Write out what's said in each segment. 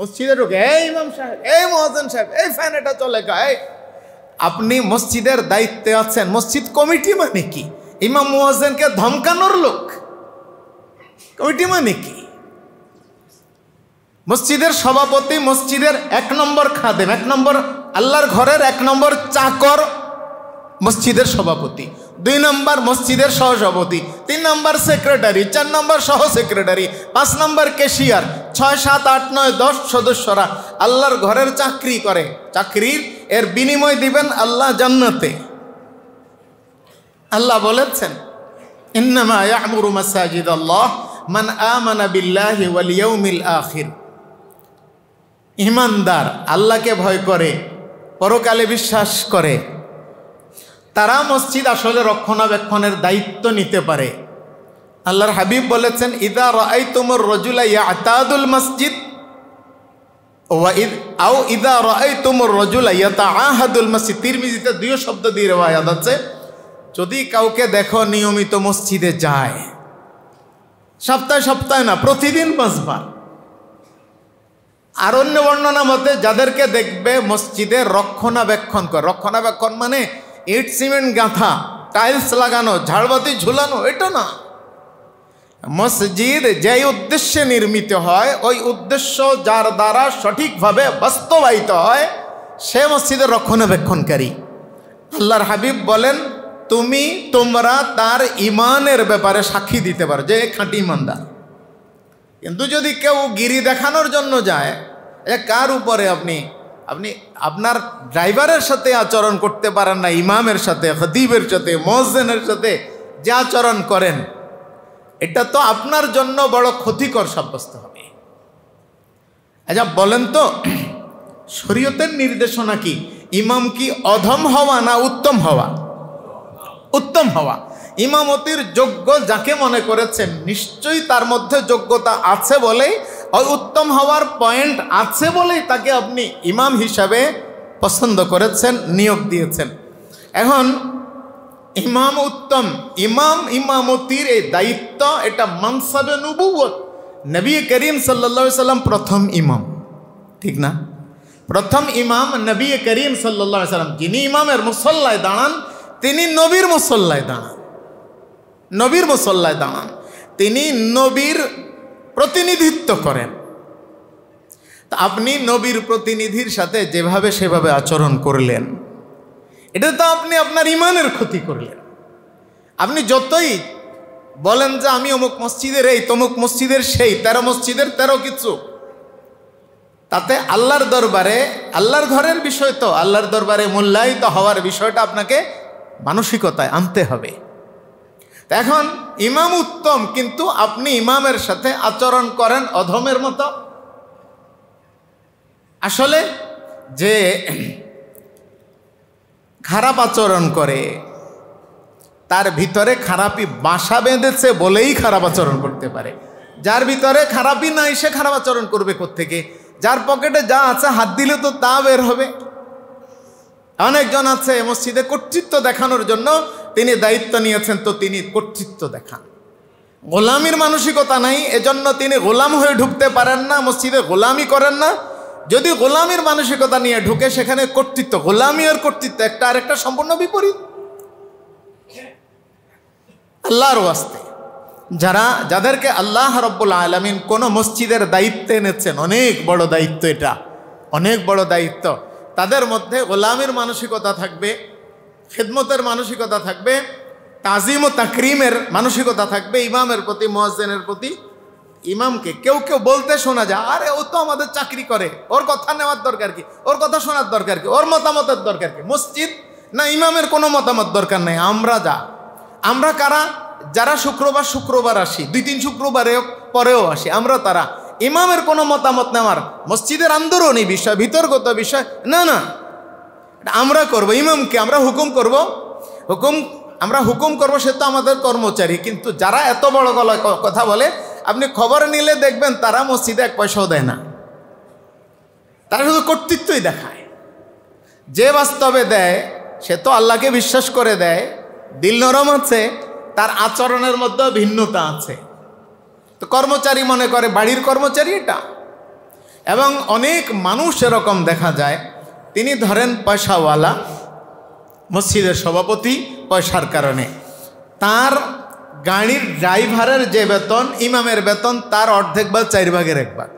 মসজিদে ঢুকে এই ইমাম সাহেব এই মহাজন সাহেব এই ফ্যান এটা চলে গায়ে আপনি মসজিদের দায়িত্বে আছেন মসজিদ কমিটি মানে কি ইমাম মোয়াজেনকে ধমকানোর লোক কমিটি মানে কি মসজিদের সভাপতি মসজিদের এক নম্বর খাদেম এক নম্বর আল্লাহর ঘরের এক নম্বর চাকর মসজিদের সভাপতি দুই নম্বর মসজিদের সহসভাপতি তিন নম্বর সেক্রেটারি চার নম্বর সহ সেক্রেটারি পাঁচ নম্বর কেশিয়ার ছয় সাত আট নয় দশ সদস্যরা আল্লাহর ঘরের চাকরি করে চাকরির এর বিনিময় দিবেন আল্লাহ জান্নাতে আল্লাহ বলেছেন ইন্নামা মান ইমানদার আল্লাহকে ভয় করে পরকালে বিশ্বাস করে তারা মসজিদ আসলে রক্ষণাবেক্ষণের দায়িত্ব নিতে পারে আল্লাহর হাবিব বলেছেন ইদা রাই তুমর রজুলা ইয়াতাদুল মসজিদ আও ইদা রাই তুমর রজুলা ইয়াতা আহাদুল মসজিদ তিরমিজিতে দুই শব্দ দিয়ে রেওয়ায়াত আছে যদি কাউকে দেখো নিয়মিত মসজিদে যায় সপ্তাহে সপ্তাহে না প্রতিদিন পাঁচবার আরণ্য বর্ণনা মতে যাদেরকে দেখবে মসজিদে রক্ষণাবেক্ষণ করে রক্ষণাবেক্ষণ মানে ইট সিমেন্ট গাঁথা টাইলস লাগানো ঝাড়বাতি ঝুলানো এটা না মসজিদ যেই উদ্দেশ্যে নির্মিত হয় ওই উদ্দেশ্য যার দ্বারা সঠিকভাবে বাস্তবায়িত হয় সে মসজিদের রক্ষণাবেক্ষণকারী আল্লাহর হাবিব বলেন তুমি তোমরা তার ইমানের ব্যাপারে সাক্ষী দিতে পারো যে খাঁটি ইমানদার কিন্তু যদি কেউ গিরি দেখানোর জন্য যায় এ কার উপরে আপনি আপনি আপনার ড্রাইভারের সাথে আচরণ করতে পারেন না ইমামের সাথে হদিবের সাথে মসজিদের সাথে যে আচরণ করেন এটা তো আপনার জন্য বড় ক্ষতিকর সাব্যস্ত হবে আচ্ছা বলেন তো শরীয়তের নির্দেশনা কি ইমাম কি অধম হওয়া না উত্তম হওয়া উত্তম হওয়া ইমামতির যোগ্য যাকে মনে করেছেন নিশ্চয়ই তার মধ্যে যোগ্যতা আছে বলেই ওই উত্তম হওয়ার পয়েন্ট আছে বলেই তাকে আপনি ইমাম হিসাবে পছন্দ করেছেন নিয়োগ দিয়েছেন এখন ইমাম উত্তম ইমাম ইমামতির এই দায়িত্ব এটা মানসাবে নবুয়ত নবী করিম সাল্লা সাল্লাম প্রথম ইমাম ঠিক না প্রথম ইমাম নবী করিম সাল্লা সাল্লাম যিনি ইমামের মুসল্লায় দাঁড়ান তিনি নবীর মুসল্লায় দাঁড়ান নবীর মুসল্লায় দাঁড়ান তিনি নবীর প্রতিনিধিত্ব করেন আপনি নবীর প্রতিনিধির সাথে যেভাবে সেভাবে আচরণ করলেন এটা তো আপনি আপনার ইমানের ক্ষতি করলেন আপনি যতই বলেন যে আমি অমুক মসজিদের এই তমুক মসজিদের সেই তেরো মসজিদের তেরো কিছু তাতে আল্লাহর দরবারে আল্লাহর ঘরের বিষয় তো আল্লাহর দরবারে মূল্যায়িত হওয়ার বিষয়টা আপনাকে মানসিকতায় আনতে হবে এখন ইমাম উত্তম কিন্তু আপনি ইমামের সাথে আচরণ করেন অধমের মতো আসলে যে খারাপ আচরণ করে তার ভিতরে খারাপি বাসা বেঁধেছে বলেই খারাপ আচরণ করতে পারে যার ভিতরে খারাপই নাই সে খারাপ আচরণ করবে থেকে যার পকেটে যা আছে হাত দিলে তো তা বের হবে অনেকজন আছে মসজিদে কর্তৃত্ব দেখানোর জন্য তিনি দায়িত্ব নিয়েছেন তো তিনি কর্তৃত্ব দেখান গোলামির মানসিকতা নাই এজন্য তিনি গোলাম হয়ে ঢুকতে পারেন না মসজিদে গোলামি করেন না যদি গোলামের মানসিকতা নিয়ে ঢুকে সেখানে কর্তৃত্ব গোলামি আর কর্তৃত্ব একটা আরেকটা সম্পূর্ণ বিপরীত আল্লাহর ওয়াস্তে যারা যাদেরকে আল্লাহ রব্বুল আলমিন কোনো মসজিদের দায়িত্বে এনেছেন অনেক বড় দায়িত্ব এটা অনেক বড় দায়িত্ব তাদের মধ্যে গোলামের মানসিকতা থাকবে খেদমতের মানসিকতা থাকবে তাজিম ও তাকরিমের মানসিকতা থাকবে ইমামের প্রতি মোয়াজ্জেনের প্রতি ইমামকে কেউ কেউ বলতে শোনা যায় আরে ও তো আমাদের চাকরি করে ওর কথা নেওয়ার দরকার কি ওর কথা শোনার দরকার কি ওর মতামতের দরকার কি মসজিদ না ইমামের কোনো মতামত দরকার নাই আমরা যা আমরা কারা যারা শুক্রবার শুক্রবার আসি দুই তিন শুক্রবারে পরেও আসি আমরা তারা ইমামের কোনো মতামত নেওয়ার মসজিদের আন্দোলনই বিষয় বিতর্কত বিষয় না না আমরা করব ইমামকে আমরা হুকুম করব হুকুম আমরা হুকুম করব সে তো আমাদের কর্মচারী কিন্তু যারা এত বড় গলায় কথা বলে আপনি খবর নিলে দেখবেন তারা মসজিদে এক পয়সাও দেয় না তারা শুধু কর্তৃত্বই দেখায় যে বাস্তবে দেয় সে তো আল্লাহকে বিশ্বাস করে দেয় দিল নরম আছে তার আচরণের মধ্যে ভিন্নতা আছে তো কর্মচারী মনে করে বাড়ির কর্মচারী এটা এবং অনেক মানুষ এরকম দেখা যায় তিনি ধরেন পয়সাওয়ালা মসজিদের সভাপতি পয়সার কারণে তার গাড়ির ড্রাইভারের যে বেতন ইমামের বেতন তার অর্ধেক বা চার ভাগের এক ভাগ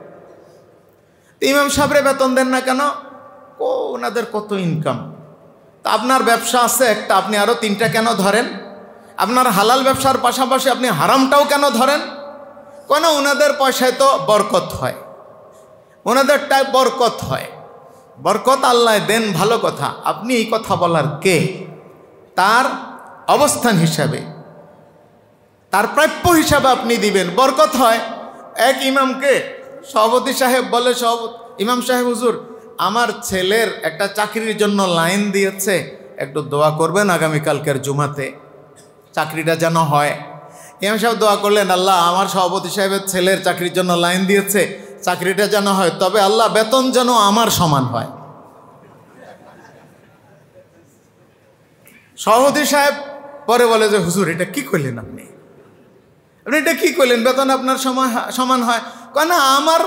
ইমাম সাহেবরে বেতন দেন না কেন ও ওনাদের কত ইনকাম তা আপনার ব্যবসা আছে একটা আপনি আরও তিনটা কেন ধরেন আপনার হালাল ব্যবসার পাশাপাশি আপনি হারামটাও কেন ধরেন কেন ওনাদের পয়সায় তো বরকত হয় ওনাদেরটায় বরকত হয় বরকত আল্লাহ দেন ভালো কথা আপনি এই কথা বলার কে তার অবস্থান হিসাবে তার প্রাপ্য হিসাবে আপনি দিবেন বরকত হয় এক ইমামকে সভাপতি সাহেব বলে সব ইমাম সাহেব হুজুর আমার ছেলের একটা চাকরির জন্য লাইন দিয়েছে একটু দোয়া করবেন আগামীকালকের জুমাতে চাকরিটা যেন হয় ইমাম সাহেব দোয়া করলেন আল্লাহ আমার সভাপতি সাহেবের ছেলের চাকরির জন্য লাইন দিয়েছে চাকরিটা যেন হয় তবে আল্লাহ বেতন যেন আমার সমান হয় সভাপতি সাহেব পরে বলে যে হুজুর এটা কি করলেন আপনি আপনি এটা কী করলেন বেতন আপনার সময় সমান হয় কেন আমার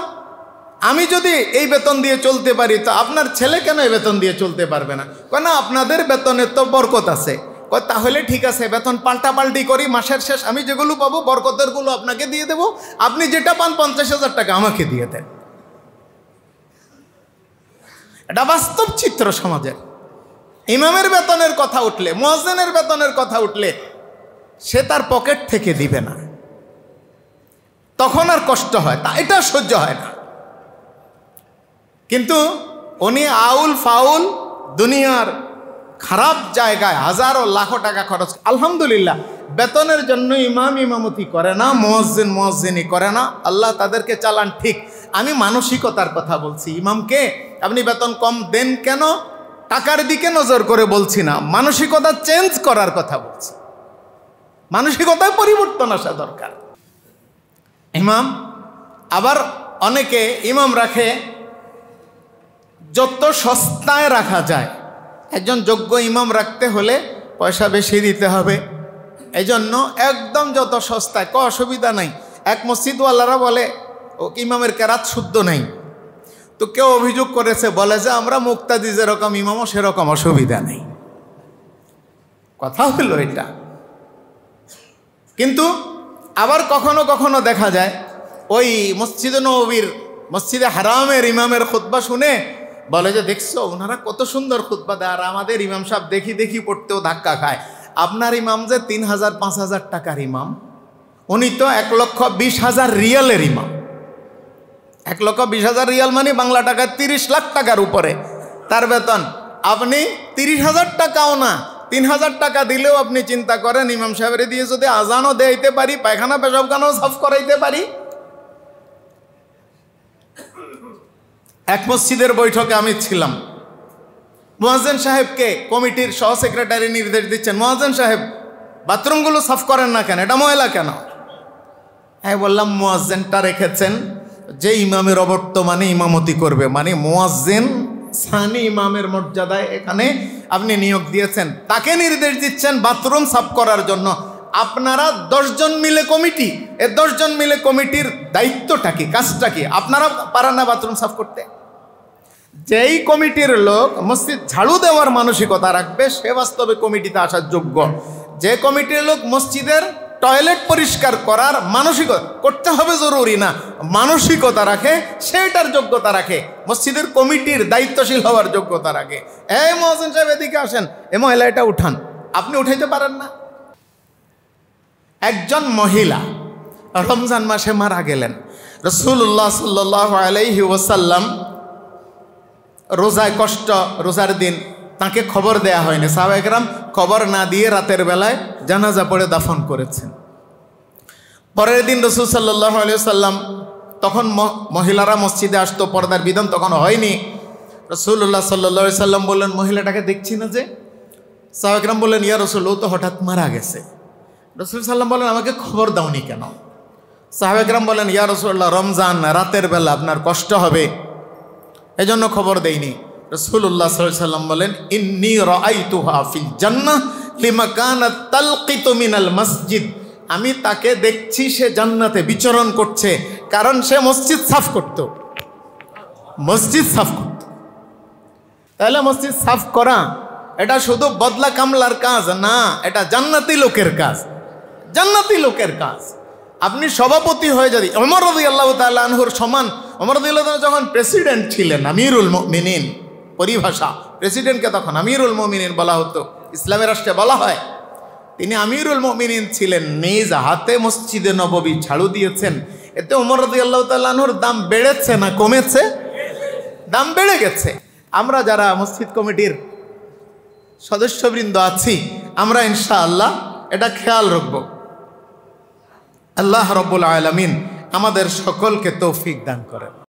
আমি যদি এই বেতন দিয়ে চলতে পারি তো আপনার ছেলে কেন এই বেতন দিয়ে চলতে পারবে না কেন আপনাদের বেতনের তো বরকত আছে তাহলে ঠিক আছে বেতন পাল্টাপাল্টি করি মাসের শেষ আমি যেগুলো পাবো বরকতেরগুলো আপনাকে দিয়ে দেব আপনি যেটা পান পঞ্চাশ হাজার টাকা আমাকে দিয়ে দেন এটা বাস্তব চিত্র সমাজের ইমামের বেতনের কথা উঠলে মোয়াজেনের বেতনের কথা উঠলে সে তার পকেট থেকে দিবে না তখন আর কষ্ট হয় তা এটা সহ্য হয় না কিন্তু উনি আউল ফাউল দুনিয়ার খারাপ জায়গায় হাজারো লাখো টাকা খরচ আলহামদুলিল্লাহ বেতনের জন্য ইমাম ইমামতি করে না মহজিন মহজিনি করে না আল্লাহ তাদেরকে চালান ঠিক আমি মানসিকতার কথা বলছি ইমামকে আপনি বেতন কম দেন কেন টাকার দিকে নজর করে বলছি না মানসিকতা চেঞ্জ করার কথা বলছি মানসিকতায় পরিবর্তন আসা দরকার ইমাম আবার অনেকে ইমাম রাখে যত সস্তায় রাখা যায় একজন যোগ্য ইমাম রাখতে হলে পয়সা বেশি দিতে হবে এজন্য একদম যত সস্তায় ক অসুবিধা নাই এক মসজিদওয়ালারা বলে ও ইমামের কেরাত শুদ্ধ নাই তো কেউ অভিযোগ করেছে বলে যে আমরা মুক্তাদি যেরকম ইমামও সেরকম অসুবিধা নেই কথা হলো এটা কিন্তু আবার কখনো কখনো দেখা যায় ওই মসজিদে নবীর মসজিদে হারামের ইমামের খুদ্া শুনে বলে যে দেখছো ওনারা কত সুন্দর খুদ্া দেয় আর আমাদের ইমাম সাহেব দেখি দেখি পড়তেও ধাক্কা খায় আপনার ইমাম যে তিন হাজার পাঁচ হাজার টাকার ইমাম উনি তো এক লক্ষ বিশ হাজার রিয়ালের ইমাম এক লক্ষ বিশ হাজার রিয়াল মানে বাংলা টাকা তিরিশ লাখ টাকার উপরে তার বেতন আপনি তিরিশ হাজার টাকাও না তিন হাজার টাকা দিলেও আপনি চিন্তা করেন ইমাম সাহেবের দিয়ে যদি আজানও দেইতে পারি পায়খানা পেশাবখানাও সাফ করাইতে পারি এক মসজিদের বৈঠকে আমি ছিলাম মোয়াজেন সাহেবকে কমিটির সহ সেক্রেটারি নির্দেশ দিচ্ছেন মোয়াজেন সাহেব বাথরুমগুলো সাফ করেন না কেন এটা ময়লা কেন হ্যাঁ বললাম মোয়াজেনটা রেখেছেন যে ইমামের অবর্তমানে ইমামতি করবে মানে মোয়াজেন সানি ইমামের মর্যাদায় এখানে আপনি নিয়োগ দিয়েছেন তাকে নির্দেশ দিচ্ছেন বাথরুম সাফ করার জন্য আপনারা দশজন মিলে কমিটি এ দশজন মিলে কমিটির দায়িত্বটা কি কাজটা কি আপনারা পারেন না বাথরুম সাফ করতে যেই কমিটির লোক মসজিদ ঝাড়ু দেওয়ার মানসিকতা রাখবে সে বাস্তবে কমিটিতে আসার যোগ্য যে কমিটির লোক মসজিদের টয়লেট পরিষ্কার করার মানসিকতা করতে হবে জরুরি না মানসিকতা রাখে সেইটার যোগ্যতা রাখে মসজিদের কমিটির দায়িত্বশীল হওয়ার যোগ্যতা রাখে এ মহাসেন সাহেব এদিকে আসেন এ মহিলা এটা উঠান আপনি উঠাইতে পারেন না একজন মহিলা রমজান মাসে মারা গেলেন রসুল্লাহ সাল্লাহ ওসাল্লাম রোজায় কষ্ট রোজার দিন তাকে খবর দেয়া হয়নি সাহাবাইকরাম খবর না দিয়ে রাতের বেলায় জানাজা পড়ে দাফন করেছেন পরের দিন রসুল সাল্লাহ সাল্লাম তখন মহিলারা মসজিদে আসতো পর্দার বিধান তখন হয়নি রসুল্লাহ সাল্লা সাল্লাম বললেন মহিলাটাকে দেখছি না যে সাহাবাইকরাম বললেন ইয়া রসুল ও তো হঠাৎ মারা গেছে রসুল সাল্লাম বলেন আমাকে খবর দাওনি কেন সাহাবেকরাম বলেন ইয়া রসুল্লাহ রমজান রাতের বেলা আপনার কষ্ট হবে এজন্য খবর দেয়নি রসুল্লাহ বলেন ইন্নি রাই তুহা মসজিদ আমি তাকে দেখছি সে জান্নাতে বিচরণ করছে কারণ সে মসজিদ সাফ করত মসজিদ সাফ করত তাহলে মসজিদ সাফ করা এটা শুধু বদলা কামলার কাজ না এটা জান্নাতি লোকের কাজ জান্নাতি লোকের কাজ আপনি সভাপতি হয়ে যদি অমর রবি আল্লাহ তাল্লাহর সমান অমর যখন প্রেসিডেন্ট ছিলেন আমিরুল মিনিন পরিভাষা প্রেসিডেন্টকে তখন আমিরুল মমিনিন বলা হতো ইসলামের রাষ্ট্রে বলা হয় তিনি আমিরুল মমিনিন ছিলেন নিজ হাতে মসজিদে নববী ঝাড়ু দিয়েছেন এতে উমর রাজি আল্লাহ তাল্লাহর দাম বেড়েছে না কমেছে দাম বেড়ে গেছে আমরা যারা মসজিদ কমিটির সদস্যবৃন্দ আছি আমরা ইনশাআল্লাহ এটা খেয়াল রাখব আল্লাহ রব্বুল আলমিন আমাদের সকলকে তৌফিক দান করেন